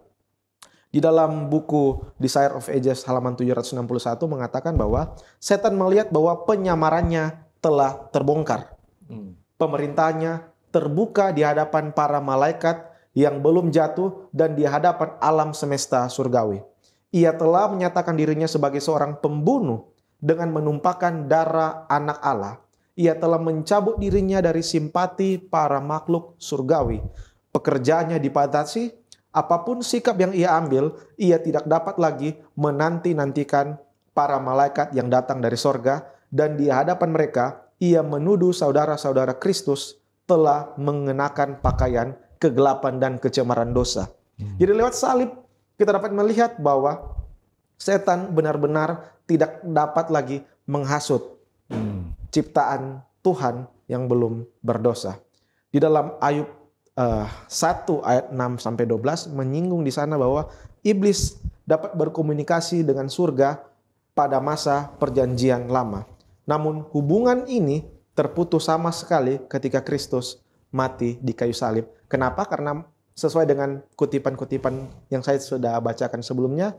Di dalam buku Desire of Ages halaman 761 mengatakan bahwa setan melihat bahwa penyamarannya telah terbongkar. Hmm. Pemerintahnya terbuka di hadapan para malaikat yang belum jatuh dan di hadapan alam semesta surgawi. Ia telah menyatakan dirinya sebagai seorang pembunuh dengan menumpahkan darah anak Allah, ia telah mencabut dirinya dari simpati para makhluk surgawi. Pekerjaannya dipatasi. apapun sikap yang ia ambil, ia tidak dapat lagi menanti-nantikan para malaikat yang datang dari sorga, dan di hadapan mereka, ia menuduh saudara-saudara Kristus telah mengenakan pakaian kegelapan dan kecemaran dosa. Hmm. Jadi lewat salib, kita dapat melihat bahwa setan benar-benar tidak dapat lagi menghasut ciptaan Tuhan yang belum berdosa. Di dalam Ayub uh, eh, 1 ayat 6 sampai 12 menyinggung di sana bahwa iblis dapat berkomunikasi dengan surga pada masa perjanjian lama. Namun hubungan ini terputus sama sekali ketika Kristus mati di kayu salib. Kenapa? Karena sesuai dengan kutipan-kutipan yang saya sudah bacakan sebelumnya,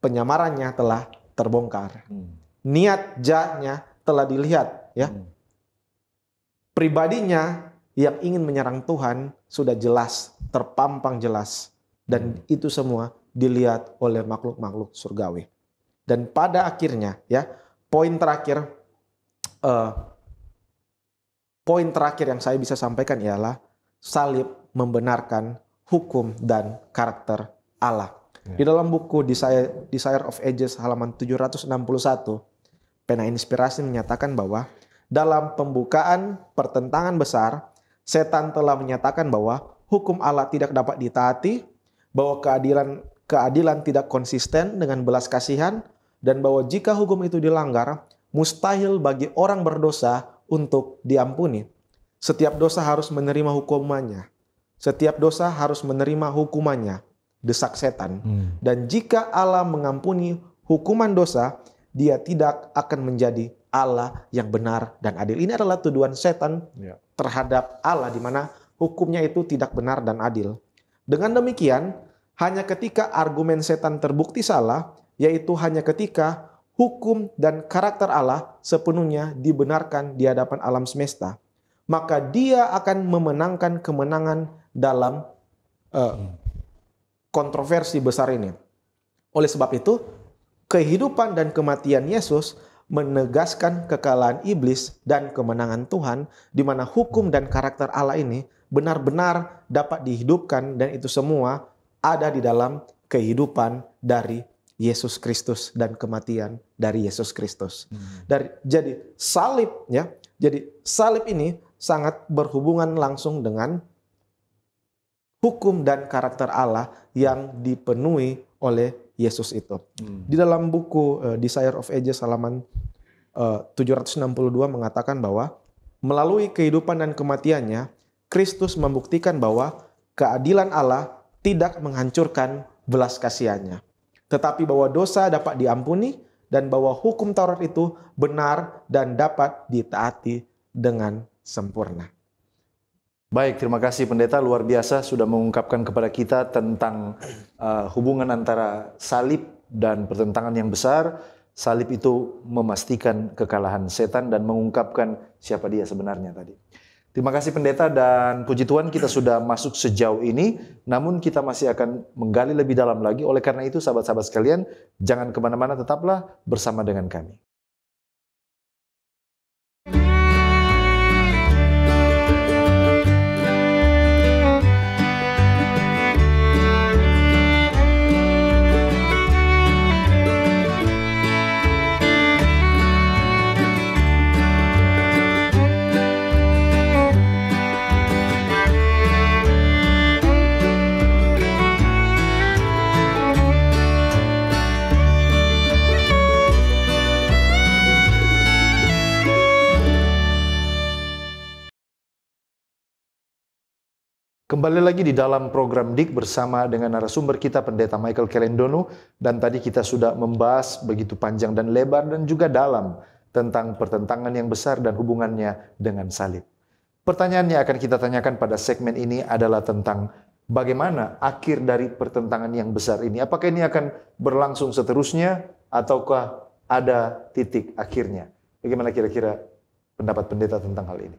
penyamarannya telah terbongkar. Hmm. Niat jahatnya telah dilihat, ya. Hmm. Pribadinya yang ingin menyerang Tuhan sudah jelas, terpampang jelas dan hmm. itu semua dilihat oleh makhluk-makhluk surgawi. Dan pada akhirnya, ya, poin terakhir uh, poin terakhir yang saya bisa sampaikan ialah salib membenarkan hukum dan karakter Allah. Di dalam buku Desire, Desire of Ages halaman 761, pena inspirasi menyatakan bahwa dalam pembukaan pertentangan besar, setan telah menyatakan bahwa hukum Allah tidak dapat ditaati, bahwa keadilan keadilan tidak konsisten dengan belas kasihan dan bahwa jika hukum itu dilanggar, mustahil bagi orang berdosa untuk diampuni. Setiap dosa harus menerima hukumannya. Setiap dosa harus menerima hukumannya desak setan. Hmm. Dan jika Allah mengampuni hukuman dosa, dia tidak akan menjadi Allah yang benar dan adil. Ini adalah tuduhan setan ya. terhadap Allah di mana hukumnya itu tidak benar dan adil. Dengan demikian, hanya ketika argumen setan terbukti salah, yaitu hanya ketika hukum dan karakter Allah sepenuhnya dibenarkan di hadapan alam semesta, maka dia akan memenangkan kemenangan dalam uh, kontroversi besar ini. Oleh sebab itu, kehidupan dan kematian Yesus menegaskan kekalahan iblis dan kemenangan Tuhan di mana hukum dan karakter Allah ini benar-benar dapat dihidupkan dan itu semua ada di dalam kehidupan dari Yesus Kristus dan kematian dari Yesus Kristus. Hmm. Dari, jadi salib ya, jadi salib ini sangat berhubungan langsung dengan hukum dan karakter Allah yang dipenuhi oleh Yesus itu. Hmm. Di dalam buku uh, Desire of Ages halaman eh, uh, 762 mengatakan bahwa melalui kehidupan dan kematiannya Kristus membuktikan bahwa keadilan Allah tidak menghancurkan belas kasihannya, tetapi bahwa dosa dapat diampuni dan bahwa hukum Taurat itu benar dan dapat ditaati dengan sempurna. Baik, terima kasih pendeta luar biasa sudah mengungkapkan kepada kita tentang uh, hubungan antara salib dan pertentangan yang besar. Salib itu memastikan kekalahan setan dan mengungkapkan siapa dia sebenarnya tadi. Terima kasih pendeta dan puji Tuhan kita sudah masuk sejauh ini, namun kita masih akan menggali lebih dalam lagi. Oleh karena itu sahabat-sahabat sekalian, jangan kemana-mana tetaplah bersama dengan kami. Kembali lagi di dalam program DIK bersama dengan narasumber kita Pendeta Michael Kelendono dan tadi kita sudah membahas begitu panjang dan lebar dan juga dalam tentang pertentangan yang besar dan hubungannya dengan salib. Pertanyaannya akan kita tanyakan pada segmen ini adalah tentang bagaimana akhir dari pertentangan yang besar ini. Apakah ini akan berlangsung seterusnya ataukah ada titik akhirnya? Bagaimana kira-kira pendapat pendeta tentang hal ini?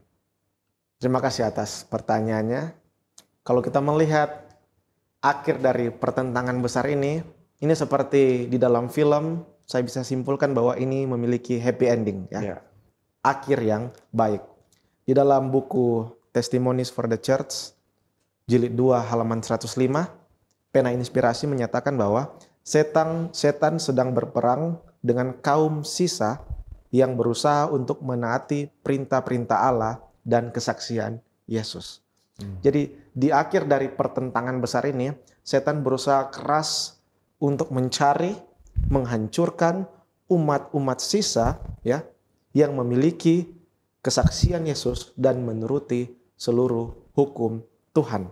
Terima kasih atas pertanyaannya kalau kita melihat akhir dari pertentangan besar ini, ini seperti di dalam film, saya bisa simpulkan bahwa ini memiliki happy ending ya. Yeah. Akhir yang baik. Di dalam buku Testimonies for the Church, jilid 2 halaman 105, pena inspirasi menyatakan bahwa setan setan sedang berperang dengan kaum sisa yang berusaha untuk menaati perintah-perintah Allah dan kesaksian Yesus. Hmm. Jadi di akhir dari pertentangan besar ini, setan berusaha keras untuk mencari, menghancurkan umat-umat sisa ya yang memiliki kesaksian Yesus dan menuruti seluruh hukum Tuhan.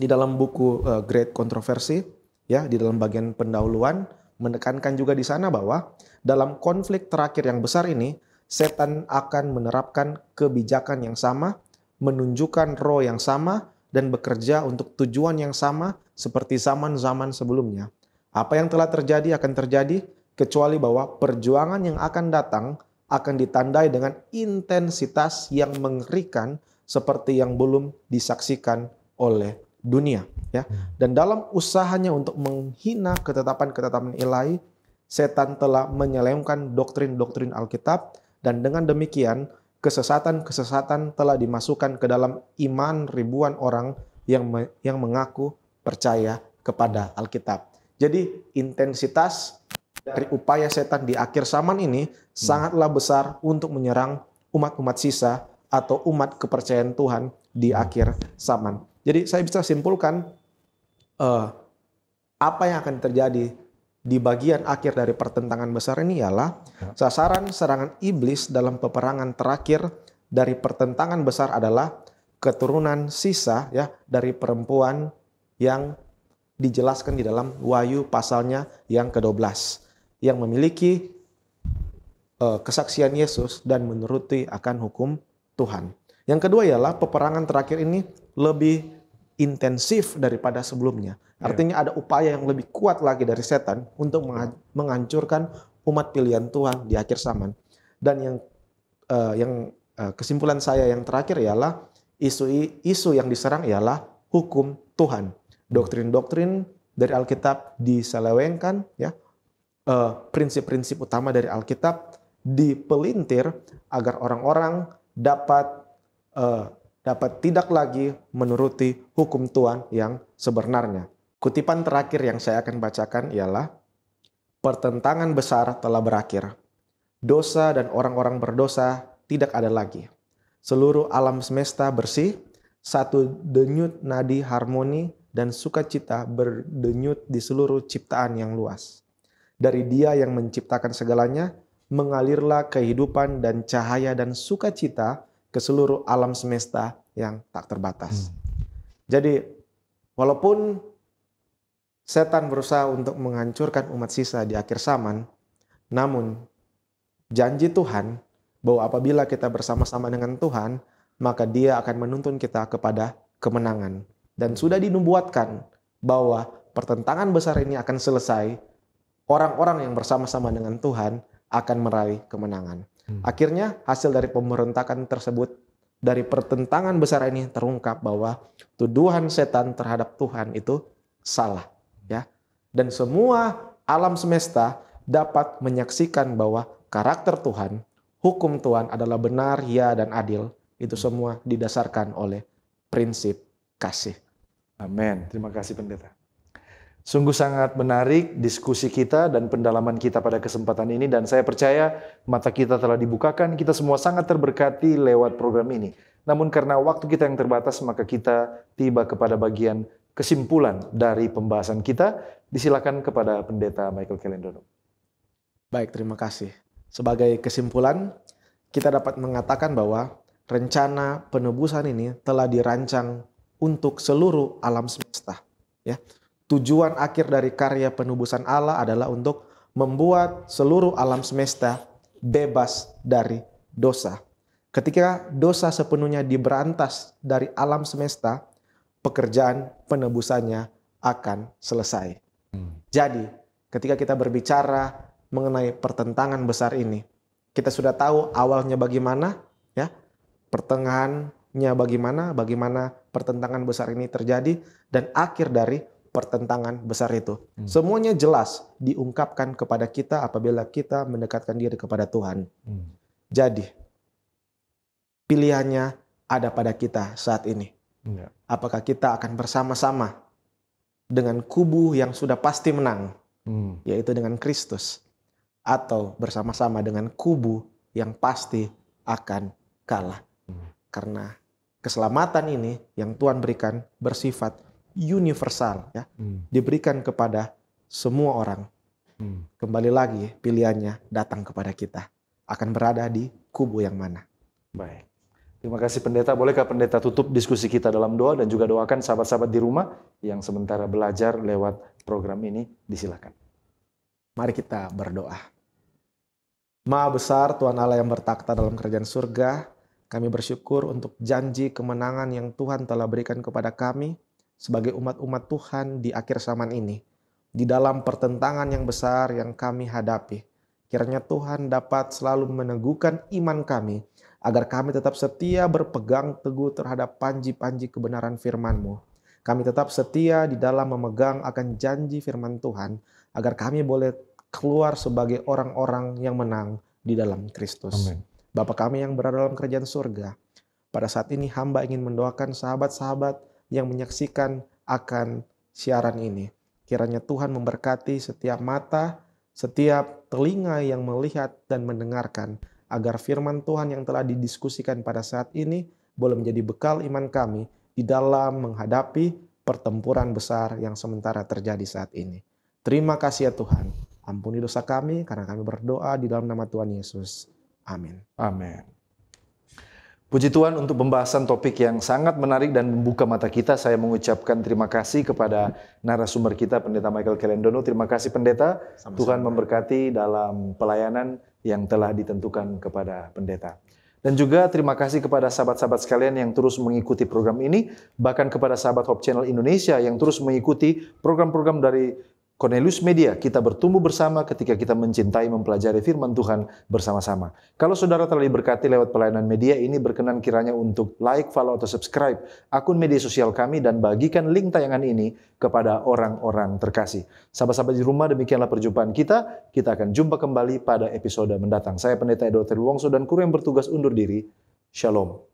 Di dalam buku uh, Great Controversy ya di dalam bagian pendahuluan menekankan juga di sana bahwa dalam konflik terakhir yang besar ini setan akan menerapkan kebijakan yang sama, menunjukkan roh yang sama dan bekerja untuk tujuan yang sama seperti zaman-zaman sebelumnya. Apa yang telah terjadi akan terjadi kecuali bahwa perjuangan yang akan datang akan ditandai dengan intensitas yang mengerikan seperti yang belum disaksikan oleh dunia ya. Dan dalam usahanya untuk menghina ketetapan-ketetapan ilahi, setan telah menyelewengkan doktrin-doktrin Alkitab dan dengan demikian kesesatan-kesesatan telah dimasukkan ke dalam iman ribuan orang yang me, yang mengaku percaya kepada Alkitab. Jadi intensitas dari upaya setan di akhir zaman ini hmm. sangatlah besar untuk menyerang umat-umat sisa atau umat kepercayaan Tuhan di hmm. akhir zaman. Jadi saya bisa simpulkan uh, apa yang akan terjadi di bagian akhir dari pertentangan besar ini ialah sasaran serangan iblis dalam peperangan terakhir dari pertentangan besar adalah keturunan sisa ya dari perempuan yang dijelaskan di dalam Wahyu pasalnya yang ke-12 yang memiliki uh, kesaksian Yesus dan menuruti akan hukum Tuhan. Yang kedua ialah peperangan terakhir ini lebih intensif daripada sebelumnya. Iya. Artinya ada upaya yang lebih kuat lagi dari setan untuk menghancurkan umat pilihan Tuhan di akhir zaman. Dan yang uh, yang uh, kesimpulan saya yang terakhir ialah isu isu yang diserang ialah hukum Tuhan. Doktrin-doktrin dari Alkitab diselewengkan ya. Eh, prinsip-prinsip uh, utama dari Alkitab dipelintir agar orang-orang dapat uh, dapat tidak lagi menuruti hukum Tuhan yang sebenarnya. Kutipan terakhir yang saya akan bacakan ialah, Pertentangan besar telah berakhir. Dosa dan orang-orang berdosa tidak ada lagi. Seluruh alam semesta bersih, satu denyut nadi harmoni dan sukacita berdenyut di seluruh ciptaan yang luas. Dari dia yang menciptakan segalanya, mengalirlah kehidupan dan cahaya dan sukacita ke seluruh alam semesta yang tak terbatas. Hmm. Jadi walaupun setan berusaha untuk menghancurkan umat sisa di akhir zaman, namun janji Tuhan bahwa apabila kita bersama-sama dengan Tuhan, maka dia akan menuntun kita kepada kemenangan. Dan sudah dinubuatkan bahwa pertentangan besar ini akan selesai, orang-orang yang bersama-sama dengan Tuhan akan meraih kemenangan. Hmm. Akhirnya hasil dari pemberontakan tersebut dari pertentangan besar ini terungkap bahwa tuduhan setan terhadap Tuhan itu salah, ya. Dan semua alam semesta dapat menyaksikan bahwa karakter Tuhan, hukum Tuhan adalah benar, ya dan adil. Itu semua didasarkan oleh prinsip kasih. Amin. Terima kasih pendeta. Sungguh sangat menarik diskusi kita dan pendalaman kita pada kesempatan ini dan saya percaya mata kita telah dibukakan, kita semua sangat terberkati lewat program ini. Namun karena waktu kita yang terbatas maka kita tiba kepada bagian kesimpulan dari pembahasan kita. Disilakan kepada Pendeta Michael Kelendono. Baik, terima kasih. Sebagai kesimpulan, kita dapat mengatakan bahwa rencana penebusan ini telah dirancang untuk seluruh alam semesta, ya tujuan akhir dari karya penubusan Allah adalah untuk membuat seluruh alam semesta bebas dari dosa. Ketika dosa sepenuhnya diberantas dari alam semesta, pekerjaan penebusannya akan selesai. Jadi, ketika kita berbicara mengenai pertentangan besar ini, kita sudah tahu awalnya bagaimana, ya, pertengahannya bagaimana, bagaimana pertentangan besar ini terjadi, dan akhir dari pertentangan besar itu. Hmm. Semuanya jelas diungkapkan kepada kita apabila kita mendekatkan diri kepada Tuhan. Hmm. Jadi pilihannya ada pada kita saat ini. Ya. Apakah kita akan bersama-sama dengan kubu yang sudah pasti menang, hmm. yaitu dengan Kristus, atau bersama-sama dengan kubu yang pasti akan kalah? Hmm. Karena keselamatan ini yang Tuhan berikan bersifat universal ya. Hmm. Diberikan kepada semua orang. Hmm. Kembali lagi pilihannya datang kepada kita. Akan berada di kubu yang mana. Baik. Terima kasih pendeta. Bolehkah pendeta tutup diskusi kita dalam doa dan juga doakan sahabat-sahabat di rumah yang sementara belajar lewat program ini disilakan. Mari kita berdoa. Maha besar Tuhan Allah yang bertakhta dalam kerajaan surga, kami bersyukur untuk janji kemenangan yang Tuhan telah berikan kepada kami sebagai umat-umat Tuhan di akhir zaman ini, di dalam pertentangan yang besar yang kami hadapi. Kiranya Tuhan dapat selalu meneguhkan iman kami, agar kami tetap setia berpegang teguh terhadap panji-panji kebenaran firman-Mu. Kami tetap setia di dalam memegang akan janji firman Tuhan, agar kami boleh keluar sebagai orang-orang yang menang di dalam Kristus. Bapak Bapa kami yang berada dalam kerajaan surga, pada saat ini hamba ingin mendoakan sahabat-sahabat yang menyaksikan akan siaran ini. Kiranya Tuhan memberkati setiap mata, setiap telinga yang melihat dan mendengarkan, agar firman Tuhan yang telah didiskusikan pada saat ini boleh menjadi bekal iman kami di dalam menghadapi pertempuran besar yang sementara terjadi saat ini. Terima kasih ya Tuhan. Ampuni dosa kami karena kami berdoa di dalam nama Tuhan Yesus. Amin. Amin. Puji Tuhan untuk pembahasan topik yang sangat menarik dan membuka mata kita. Saya mengucapkan terima kasih kepada narasumber kita Pendeta Michael Kelendono. Terima kasih Pendeta. Sama-sama. Tuhan memberkati dalam pelayanan yang telah ditentukan kepada pendeta. Dan juga terima kasih kepada sahabat-sahabat sekalian yang terus mengikuti program ini, bahkan kepada sahabat Hope Channel Indonesia yang terus mengikuti program-program dari Cornelius Media, kita bertumbuh bersama ketika kita mencintai mempelajari firman Tuhan bersama-sama. Kalau saudara telah diberkati lewat pelayanan media ini, berkenan kiranya untuk like, follow, atau subscribe akun media sosial kami dan bagikan link tayangan ini kepada orang-orang terkasih. Sahabat-sahabat di rumah, demikianlah perjumpaan kita. Kita akan jumpa kembali pada episode mendatang. Saya Pendeta Edo Wongso dan kru yang bertugas undur diri. Shalom.